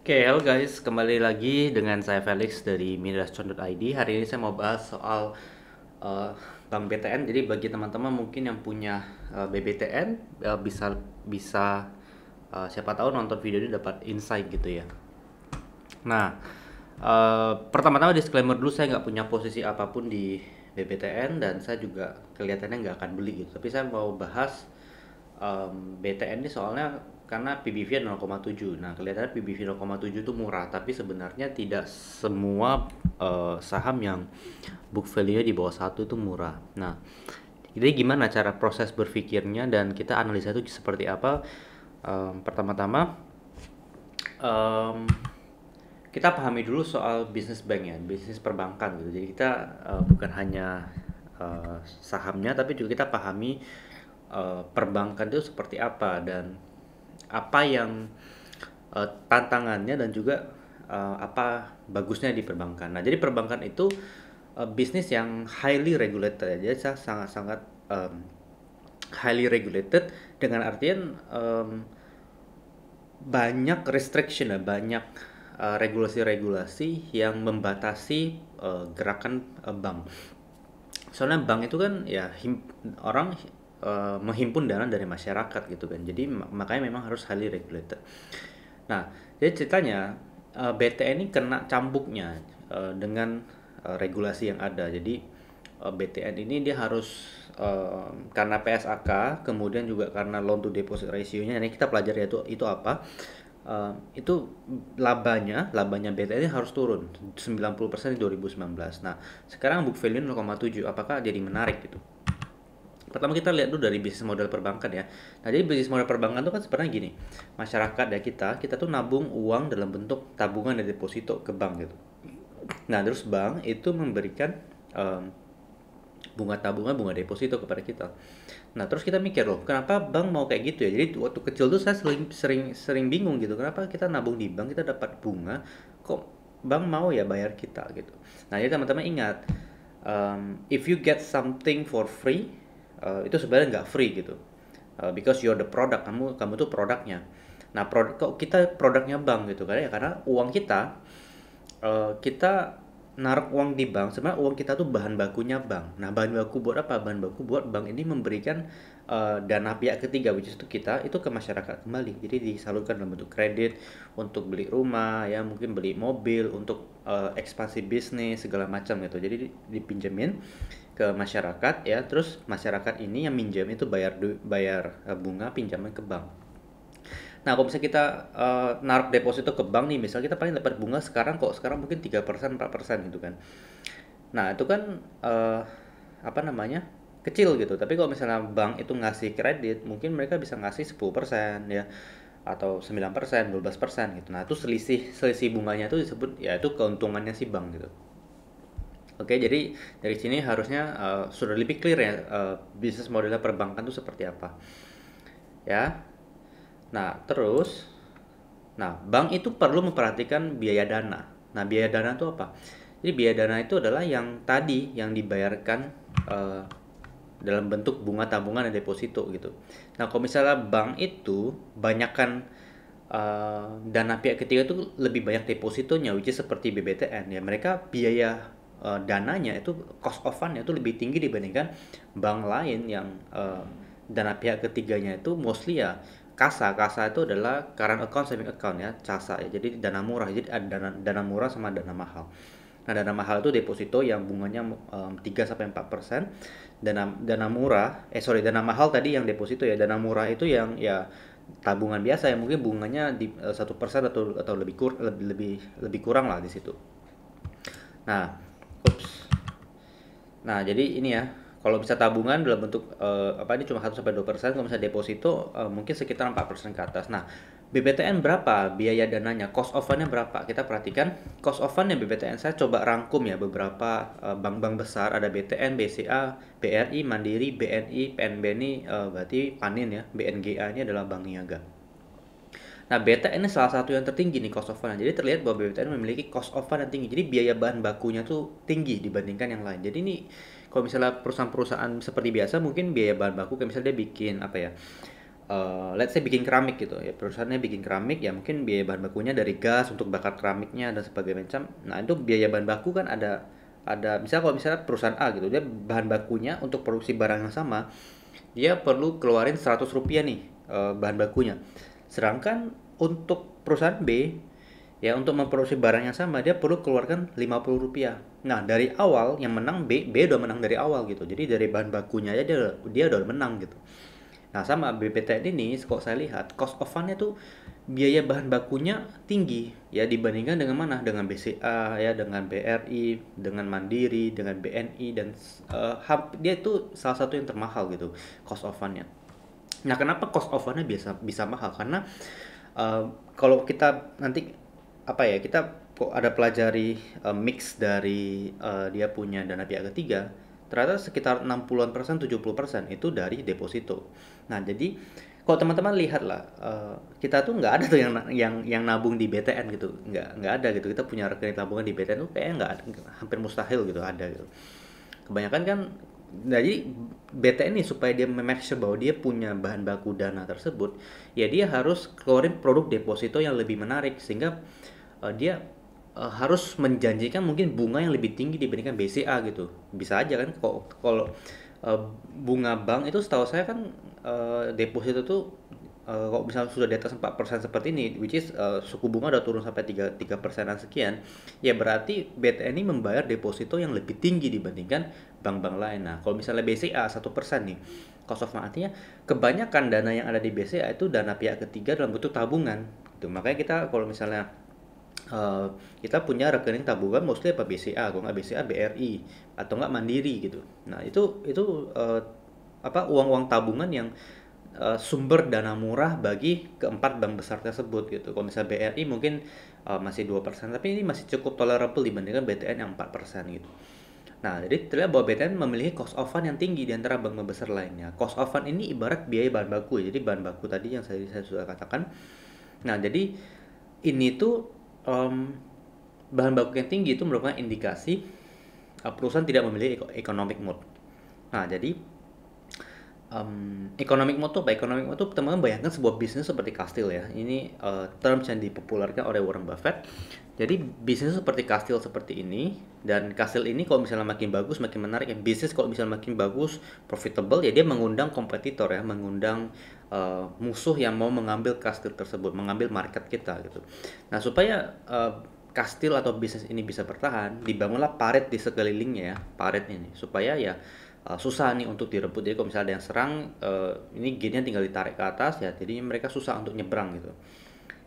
Oke, okay, halo guys, kembali lagi dengan saya Felix dari midrascon.id. Hari ini saya mau bahas soal uh, bank BTN. Jadi bagi teman-teman mungkin yang punya uh, eh, BBTN uh, eh, bisa bisa uh, siapa tahu nonton video ini dapat insight gitu ya. Nah, uh, pertama-tama disclaimer dulu saya nggak punya posisi apapun di BBTN dan saya juga kelihatannya nggak akan beli gitu. Tapi saya mau bahas um, BTN ini soalnya karena PBV 0,7. Nah, kelihatannya PBV 0,7 itu murah, tapi sebenarnya tidak semua uh, saham yang book value nya di bawah satu itu murah. Nah, jadi gimana cara proses berpikirnya dan kita analisa itu seperti apa? Um, pertama-tama um, kita pahami dulu soal bisnis bank ya, bisnis perbankan gitu. Jadi kita uh, bukan hanya uh, sahamnya, tapi juga kita pahami uh, perbankan itu seperti apa dan apa yang uh, tantangannya dan juga uh, apa bagusnya di perbankan. Nah, jadi perbankan itu uh, bisnis yang highly regulated ya. Jadi sangat-sangat um, highly regulated dengan artian um, banyak restriction ya, banyak regulasi-regulasi uh, yang membatasi uh, gerakan uh, bank. Soalnya bank itu kan ya him, orang Eh, menghimpun dana dari masyarakat gitu kan. Jadi makanya memang harus highly regulated. Nah, jadi ceritanya uh, eh, BTN ini kena cambuknya eh, dengan regulasi yang ada. Jadi uh, BTN ini dia harus Uh, karena PSAK, kemudian juga karena loan to deposit ratio-nya, ini kita pelajari itu itu apa. Uh, itu labanya, labanya BTN ini harus turun 90% di 2019. Nah, sekarang book value 0,7 apakah jadi menarik gitu? pertama kita lihat dulu dari bisnis model perbankan ya. Nah, jadi bisnis model perbankan itu kan sebenarnya gini, masyarakat ya kita, kita tuh nabung uang dalam bentuk tabungan dan deposito ke bank gitu. Nah, terus bank itu memberikan um, bunga tabungan, bunga deposito kepada kita. Nah, terus kita mikir loh, kenapa bank mau kayak gitu ya? Jadi waktu kecil tuh saya sering sering, sering bingung gitu, kenapa kita nabung di bank kita dapat bunga, kok bank mau ya bayar kita gitu. Nah, jadi teman-teman ingat, um, if you get something for free, uh, itu sebenarnya nggak free gitu uh, because you're the product kamu kamu tuh produknya nah produk kok kita produknya bank gitu kan ya karena uang kita uh, kita narik uang di bank sebenarnya uang kita tuh bahan bakunya bank nah bahan baku buat apa bahan baku buat bank ini memberikan uh, dana pihak ketiga which is itu kita itu ke masyarakat kembali jadi disalurkan dalam bentuk kredit untuk beli rumah ya mungkin beli mobil untuk uh, ekspansi bisnis segala macam gitu jadi dipinjemin ke masyarakat ya terus masyarakat ini yang minjem itu bayar bayar eh, bunga pinjaman ke bank Nah, kalau misalnya kita uh, naruh deposito ke bank nih, misalnya kita paling dapat bunga sekarang kok sekarang mungkin 3%, persen gitu kan. Nah, itu kan uh, apa namanya? kecil gitu. Tapi kalau misalnya bank itu ngasih kredit, mungkin mereka bisa ngasih 10% ya atau 9%, 12% gitu. Nah, itu selisih selisih bunganya itu disebut ya itu keuntungannya si bank gitu. Oke, jadi dari sini harusnya uh, sudah lebih clear ya uh, bisnis modelnya perbankan itu seperti apa. Ya, Nah, terus nah, bank itu perlu memperhatikan biaya dana. Nah, biaya dana itu apa? Jadi biaya dana itu adalah yang tadi yang dibayarkan uh, dalam bentuk bunga tabungan dan deposito gitu. Nah, kalau misalnya bank itu banyakkan uh, dana pihak ketiga itu lebih banyak depositonya which is seperti BBTN ya. Mereka biaya uh, dananya itu cost of fund itu lebih tinggi dibandingkan bank lain yang uh, dana pihak ketiganya itu mostly ya kasa kasa itu adalah current account saving account ya casa ya jadi dana murah jadi ada dana, dana murah sama dana mahal nah dana mahal itu deposito yang bunganya um, 3 sampai empat persen dana dana murah eh sorry dana mahal tadi yang deposito ya dana murah itu yang ya tabungan biasa yang mungkin bunganya di eh, satu persen atau atau lebih kur lebih lebih lebih kurang lah di situ nah ups nah jadi ini ya kalau bisa tabungan dalam bentuk uh, apa ini cuma satu sampai dua persen kalau bisa deposito uh, mungkin sekitar empat persen ke atas. Nah, BBTN berapa biaya dananya? Cost of fundnya berapa? Kita perhatikan cost of fundnya BBTN saya coba rangkum ya beberapa eh, bank-bank uh, besar ada BTN, BCA, BRI, Mandiri, BNI, PNB ini uh, berarti Panin ya, BNGA ini adalah bank niaga. Nah, beta ini salah satu yang tertinggi nih cost of fund. Jadi terlihat bahwa BBTN memiliki cost of fund yang tinggi. Jadi biaya bahan bakunya tuh tinggi dibandingkan yang lain. Jadi ini kalau misalnya perusahaan-perusahaan seperti biasa mungkin biaya bahan baku kayak misalnya dia bikin apa ya? Uh, let's say bikin keramik gitu ya perusahaannya bikin keramik ya mungkin biaya bahan bakunya dari gas untuk bakar keramiknya dan sebagainya macam nah itu biaya bahan baku kan ada ada misalnya kalau misalnya perusahaan A gitu dia bahan bakunya untuk produksi barang yang sama dia perlu keluarin 100 rupiah nih uh, bahan bakunya Sedangkan untuk perusahaan B ya untuk memproduksi barang yang sama dia perlu keluarkan 50 rupiah. Nah dari awal yang menang B, B udah menang dari awal gitu. Jadi dari bahan bakunya aja dia, dia udah menang gitu. Nah sama BPT ini kok saya lihat cost of fund nya tuh biaya bahan bakunya tinggi ya dibandingkan dengan mana dengan BCA ya dengan BRI dengan Mandiri dengan BNI dan uh, dia itu salah satu yang termahal gitu cost of nya. Nah, kenapa cost of fund-nya bisa bisa mahal? Karena uh, kalau kita nanti apa ya, kita kok ada pelajari uh, mix dari uh, dia punya dana pihak ketiga, ternyata sekitar 60-an persen, 70 persen itu dari deposito. Nah, jadi kalau teman-teman lihatlah kita tuh nggak ada tuh yang yang yang nabung di BTN gitu nggak nggak ada gitu kita punya rekening tabungan di BTN tuh kayaknya nggak hampir mustahil gitu ada gitu kebanyakan kan jadi BTN ini supaya dia make sure bahwa dia punya bahan baku dana tersebut, ya dia harus keluarin produk deposito yang lebih menarik sehingga uh, dia uh, harus menjanjikan mungkin bunga yang lebih tinggi dibandingkan BCA gitu. Bisa aja kan kalau uh, bunga bank itu setahu saya kan uh, deposito tuh uh, kalau misalnya sudah di atas empat persen seperti ini, which is uh, suku bunga udah turun sampai tiga tiga persenan sekian, ya berarti BTN ini membayar deposito yang lebih tinggi dibandingkan bank-bank lain. Nah, kalau misalnya BCA satu persen nih, cost of artinya kebanyakan dana yang ada di BCA itu dana pihak ketiga dalam bentuk tabungan. Gitu. Makanya kita kalau misalnya Uh, kita punya rekening tabungan mostly apa BCA, kalau nggak BCA BRI atau nggak Mandiri gitu. Nah itu itu uh, apa uang-uang tabungan yang uh, sumber dana murah bagi keempat bank besar tersebut gitu. Kalau misalnya BRI mungkin uh, masih 2%, tapi ini masih cukup tolerable dibandingkan BTN yang 4% gitu. Nah, jadi terlihat bahwa BTN memiliki cost of fund yang tinggi di antara bank besar lainnya. Cost of fund ini ibarat biaya bahan baku ya. Jadi bahan baku tadi yang saya, saya sudah katakan. Nah, jadi ini tuh um, bahan baku yang tinggi itu merupakan indikasi uh, perusahaan tidak memiliki economic mode. Nah, jadi um, economic motto apa? Economic motto teman-teman bayangkan sebuah bisnis seperti kastil ya. Ini uh, terms yang dipopulerkan oleh Warren Buffett. Jadi bisnis seperti kastil seperti ini dan kastil ini kalau misalnya makin bagus makin menarik ya bisnis kalau misalnya makin bagus profitable ya dia mengundang kompetitor ya mengundang uh, musuh yang mau mengambil kastil tersebut mengambil market kita gitu. Nah supaya uh, kastil atau bisnis ini bisa bertahan dibangunlah parit di sekelilingnya ya parit ini supaya ya Eh, susah nih untuk direbut jadi kalau misalnya ada yang serang uh, ini gennya tinggal ditarik ke atas ya jadi mereka susah untuk nyebrang gitu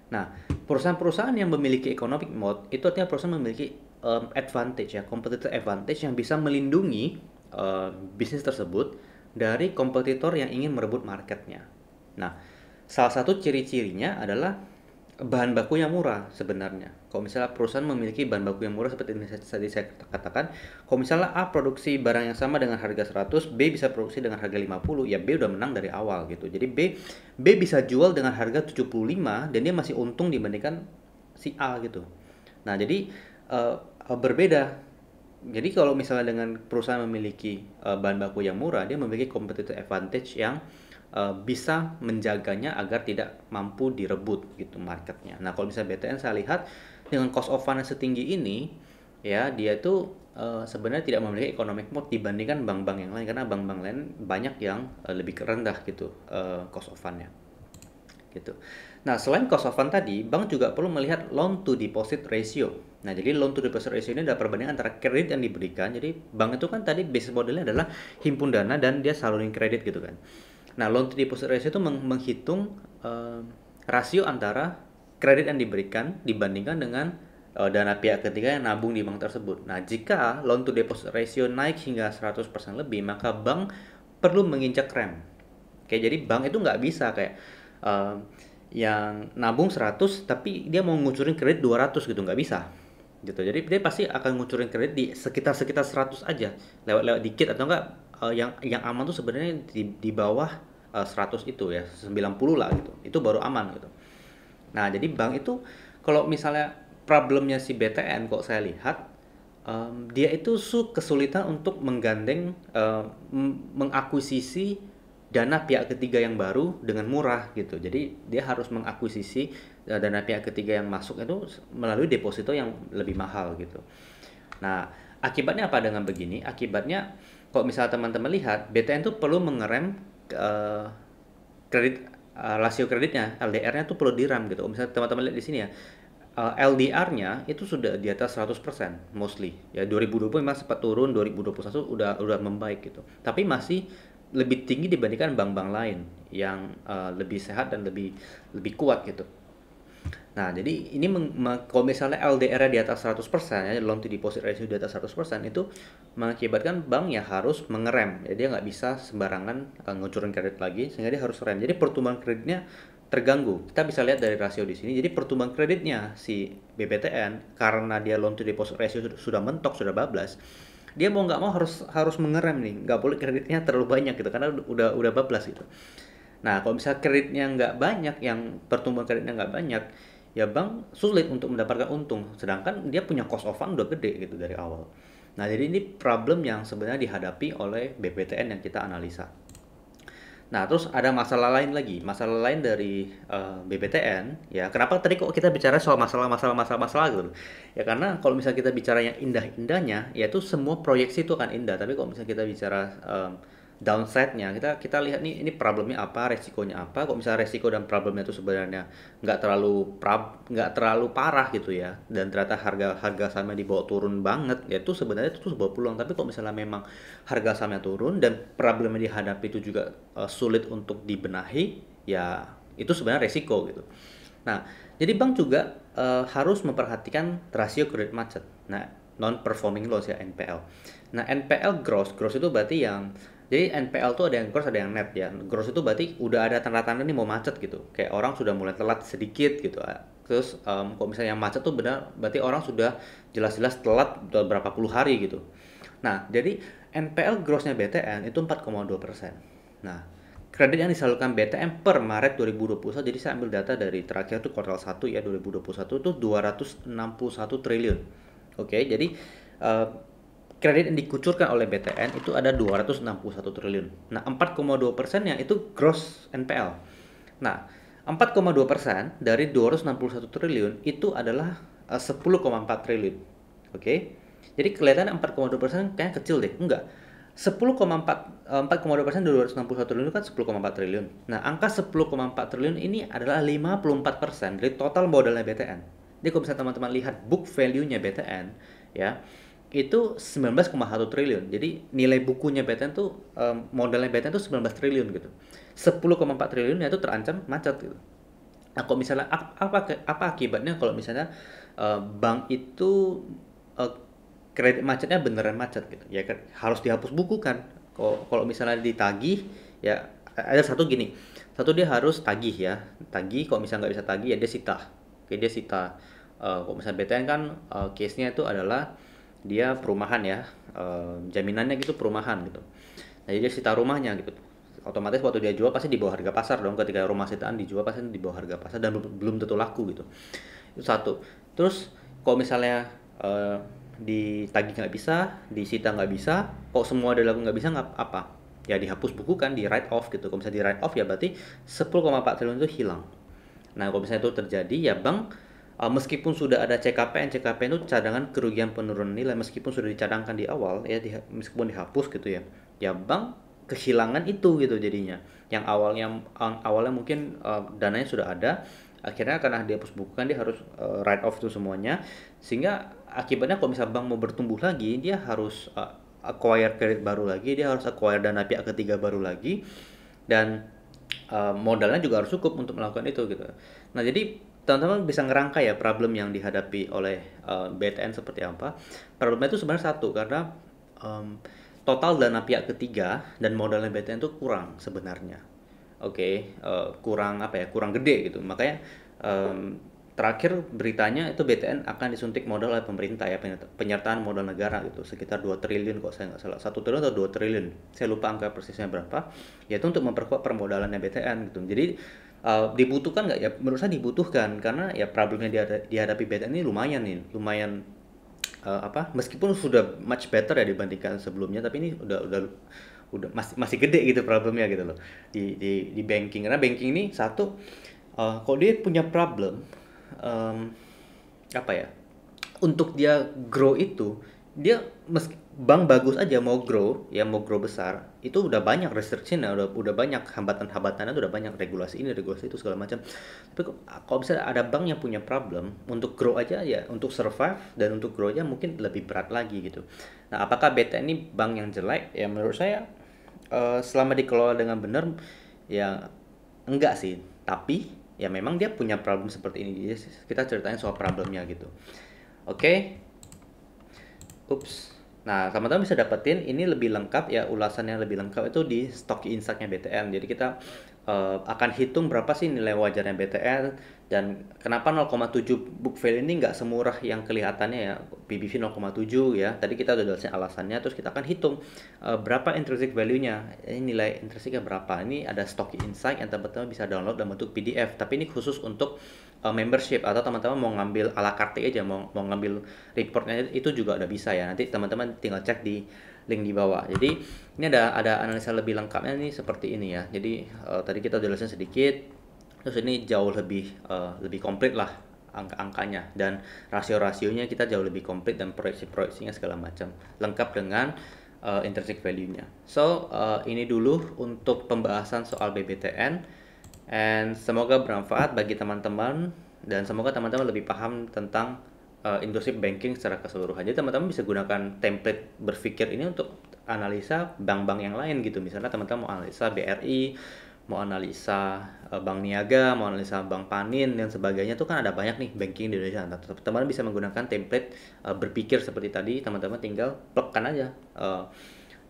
nah perusahaan-perusahaan yang memiliki economic mode itu artinya perusahaan memiliki um, advantage ya competitive advantage yang bisa melindungi uh, bisnis tersebut dari kompetitor yang ingin merebut marketnya nah salah satu ciri-cirinya adalah bahan baku yang murah sebenarnya. Kalau misalnya perusahaan memiliki bahan baku yang murah seperti yang tadi saya katakan, kalau misalnya A produksi barang yang sama dengan harga 100, B bisa produksi dengan harga 50, ya B udah menang dari awal gitu. Jadi B B bisa jual dengan harga 75 dan dia masih untung dibandingkan si A gitu. Nah, jadi uh, berbeda jadi kalau misalnya dengan perusahaan memiliki uh, bahan baku yang murah, dia memiliki competitive advantage yang Eh, bisa menjaganya agar tidak mampu direbut gitu marketnya. Nah kalau bisa BTN saya lihat dengan cost of fund yang setinggi ini ya dia itu uh, sebenarnya tidak memiliki economic mode dibandingkan bank-bank yang lain karena bank-bank lain banyak yang uh, lebih rendah gitu uh, cost of fundnya gitu. Nah selain cost of fund tadi, bank juga perlu melihat loan to deposit ratio. Nah jadi loan to deposit ratio ini adalah perbandingan antara kredit yang diberikan. Jadi bank itu kan tadi base modelnya adalah himpun dana dan dia salurin kredit gitu kan. Nah, loan to deposit ratio itu meng menghitung uh, rasio antara kredit yang diberikan dibandingkan dengan uh, dana pihak ketiga yang nabung di bank tersebut. Nah, jika loan to deposit ratio naik hingga 100% lebih, maka bank perlu menginjak rem. Oke, jadi bank itu nggak bisa kayak uh, yang nabung 100 tapi dia mau ngucurin kredit 200 gitu, nggak bisa. Gitu. Jadi dia pasti akan ngucurin kredit di sekitar-sekitar 100 aja, lewat-lewat dikit atau enggak uh, yang yang aman tuh sebenarnya di, di bawah uh, eh, 100 itu ya 90 lah gitu itu baru aman gitu nah jadi bank itu kalau misalnya problemnya si BTN kok saya lihat um, dia itu su kesulitan untuk menggandeng uh, mengakuisisi dana pihak ketiga yang baru dengan murah gitu jadi dia harus mengakuisisi uh, dana pihak ketiga yang masuk itu melalui deposito yang lebih mahal gitu nah akibatnya apa dengan begini akibatnya kalau misalnya teman-teman lihat BTN itu perlu mengerem uh, kredit uh, rasio kreditnya LDR-nya tuh perlu diram gitu. Misalnya teman-teman lihat di sini ya uh, eh, LDR-nya itu sudah di atas 100% mostly. Ya 2020 memang sempat turun, 2021 udah udah membaik gitu. Tapi masih lebih tinggi dibandingkan bank-bank lain yang uh, lebih sehat dan lebih lebih kuat gitu. Nah, jadi ini kalau misalnya LDR-nya di atas 100%, ya, loan to deposit ratio di atas 100%, itu mengakibatkan bank ya harus mengerem. Jadi dia nggak bisa sembarangan uh, eh, ngucurin kredit lagi, sehingga dia harus rem. Jadi pertumbuhan kreditnya terganggu. Kita bisa lihat dari rasio di sini. Jadi pertumbuhan kreditnya si BPTN karena dia loan to deposit ratio sudah mentok, sudah bablas, dia mau nggak mau harus harus mengerem nih. Nggak boleh kreditnya terlalu banyak gitu karena udah udah bablas gitu. Nah, kalau misalnya kreditnya nggak banyak, yang pertumbuhan kreditnya nggak banyak, ya bank sulit untuk mendapatkan untung sedangkan dia punya cost of fund udah gede gitu dari awal nah jadi ini problem yang sebenarnya dihadapi oleh BPTN yang kita analisa nah terus ada masalah lain lagi masalah lain dari uh, eh, BPTN ya kenapa tadi kok kita bicara soal masalah masalah masalah masalah gitu ya karena kalau misalnya kita bicara yang indah indahnya yaitu semua proyeksi itu akan indah tapi kalau misalnya kita bicara uh, downside-nya kita kita lihat nih ini problemnya apa resikonya apa kok misalnya resiko dan problemnya itu sebenarnya nggak terlalu nggak terlalu parah gitu ya dan ternyata harga harga sahamnya dibawa turun banget ya itu sebenarnya itu sebuah peluang tapi kok misalnya memang harga sahamnya turun dan problem yang dihadapi itu juga uh, sulit untuk dibenahi ya itu sebenarnya resiko gitu nah jadi bank juga uh, harus memperhatikan rasio kredit macet nah non performing loans ya NPL nah NPL gross gross itu berarti yang jadi NPL tuh ada yang gross ada yang net ya. Gross itu berarti udah ada tanda-tanda nih mau macet gitu. Kayak orang sudah mulai telat sedikit gitu. Ah. Terus um, kalau misalnya macet tuh benar berarti orang sudah jelas-jelas telat berapa puluh hari gitu. Nah, jadi NPL grossnya BTN itu 4,2 persen. Nah, kredit yang disalurkan BTN per Maret 2021, jadi saya ambil data dari terakhir tuh kuartal 1 ya 2021 itu 261 triliun. Oke, okay, jadi uh, kredit yang dikucurkan oleh BTN itu ada 261 triliun. Nah, 4,2 yang itu gross NPL. Nah, 4,2 persen dari 261 triliun itu adalah 10,4 eh, triliun. Oke, okay? jadi kelihatan 4,2 persen kayak kecil deh, enggak. 10,4 4,2 eh, persen dari 261 triliun itu kan 10,4 triliun. Nah, angka 10,4 triliun ini adalah 54 persen dari total modalnya BTN. Jadi kalau misalnya teman-teman lihat book value-nya BTN, ya itu 19,1 triliun. Jadi nilai bukunya BTN tuh um, modalnya BTN tuh 19 triliun gitu. 10,4 ya itu terancam macet gitu. Nah, kalau misalnya apa apa akibatnya kalau misalnya uh, bank itu uh, kredit macetnya beneran macet gitu. Ya kan, harus dihapus buku kan. Kalau kalau misalnya ditagih ya ada satu gini. Satu dia harus tagih ya. Tagih kalau misalnya nggak bisa tagih ya dia sita. Oke, dia sita. Uh, eh, kalau misalnya BTN kan uh, case-nya itu adalah dia perumahan ya e, jaminannya gitu perumahan gitu nah jadi dia sita rumahnya gitu otomatis waktu dia jual pasti di bawah harga pasar dong ketika rumah sitaan dijual pasti di bawah harga pasar dan belum tentu laku gitu itu satu terus kalau misalnya eh, di ditagih nggak bisa disita nggak bisa kok semua ada laku nggak bisa nggak apa ya dihapus buku kan di write off gitu kalau misalnya di write off ya berarti 10,4 triliun itu hilang nah kalau misalnya itu terjadi ya bang uh, meskipun sudah ada CKPN, CKPN itu cadangan kerugian penurunan nilai meskipun sudah dicadangkan di awal ya di, meskipun dihapus gitu ya. Ya bank kehilangan itu gitu jadinya. Yang awalnya yang awalnya mungkin uh, dananya sudah ada, akhirnya karena dihapus bukan dia harus uh, write off itu semuanya sehingga akibatnya kalau misal bank mau bertumbuh lagi, dia harus uh, acquire kredit baru lagi, dia harus acquire dana pihak ketiga baru lagi dan uh, modalnya juga harus cukup untuk melakukan itu gitu. Nah, jadi teman-teman bisa ngerangkai ya problem yang dihadapi oleh uh, eh, BTN seperti apa. Problemnya itu sebenarnya satu karena um, total dana pihak ketiga dan modalnya BTN itu kurang sebenarnya. Oke, okay, uh, eh, kurang apa ya? Kurang gede gitu. Makanya um, terakhir beritanya itu BTN akan disuntik modal oleh pemerintah ya penyertaan modal negara gitu sekitar 2 triliun kok saya nggak salah satu triliun atau 2 triliun saya lupa angka persisnya berapa yaitu untuk memperkuat permodalannya BTN gitu jadi Uh, dibutuhkan nggak ya menurut saya dibutuhkan karena ya problemnya dihadapi BTN ini lumayan nih lumayan uh, apa meskipun sudah much better ya dibandingkan sebelumnya tapi ini udah udah udah masih masih gede gitu problemnya gitu loh di di di banking karena banking ini satu uh, kalau dia punya problem um, apa ya untuk dia grow itu dia meski bank bagus aja mau grow ya mau grow besar itu udah banyak restriction udah udah banyak hambatan-hambatannya udah banyak regulasi ini regulasi itu segala macam tapi kalau bisa ada bank yang punya problem untuk grow aja ya untuk survive dan untuk grow aja mungkin lebih berat lagi gitu nah apakah beta ini bank yang jelek ya menurut saya uh, selama dikelola dengan benar ya enggak sih tapi ya memang dia punya problem seperti ini kita ceritain soal problemnya gitu oke okay? Ups. Nah, teman-teman bisa dapetin ini lebih lengkap ya ulasan yang lebih lengkap itu di stock insightnya BTN. Jadi kita uh, akan hitung berapa sih nilai wajarnya BTN dan kenapa 0,7 book value ini nggak semurah yang kelihatannya ya PBV 0,7 ya. Tadi kita udah jelasin alasannya, terus kita akan hitung uh, berapa intrinsic value-nya, ini eh, nilai intrinsiknya berapa. Ini ada stock insight yang teman-teman bisa download dalam bentuk PDF, tapi ini khusus untuk uh, membership atau teman-teman mau ngambil ala carte aja mau mau ngambil reportnya itu juga udah bisa ya nanti teman-teman tinggal cek di link di bawah jadi ini ada ada analisa lebih lengkapnya nih seperti ini ya jadi uh, tadi kita jelasin sedikit terus ini jauh lebih uh, lebih komplit lah angka-angkanya dan rasio-rasionya kita jauh lebih komplit dan proyeksi-proyeksinya segala macam lengkap dengan uh, intrinsic value-nya. So, uh, ini dulu untuk pembahasan soal BBTN and semoga bermanfaat bagi teman-teman dan semoga teman-teman lebih paham tentang uh, eh, industri banking secara keseluruhan. Jadi teman-teman bisa gunakan template berpikir ini untuk analisa bank-bank yang lain gitu. Misalnya teman-teman mau analisa BRI, mau analisa uh, Bank Niaga, mau analisa Bank Panin dan sebagainya itu kan ada banyak nih banking di Indonesia. Nah, teman-teman bisa menggunakan template uh, berpikir seperti tadi, teman-teman tinggal plekkan aja. Uh,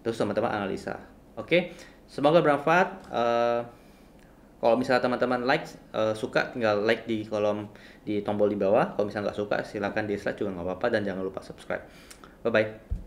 terus teman-teman analisa. Oke, okay? semoga bermanfaat. Uh, kalau misalnya teman-teman like uh, eh, suka tinggal like di kolom di tombol di bawah kalau misalnya nggak suka silahkan dislike juga nggak apa-apa dan jangan lupa subscribe bye bye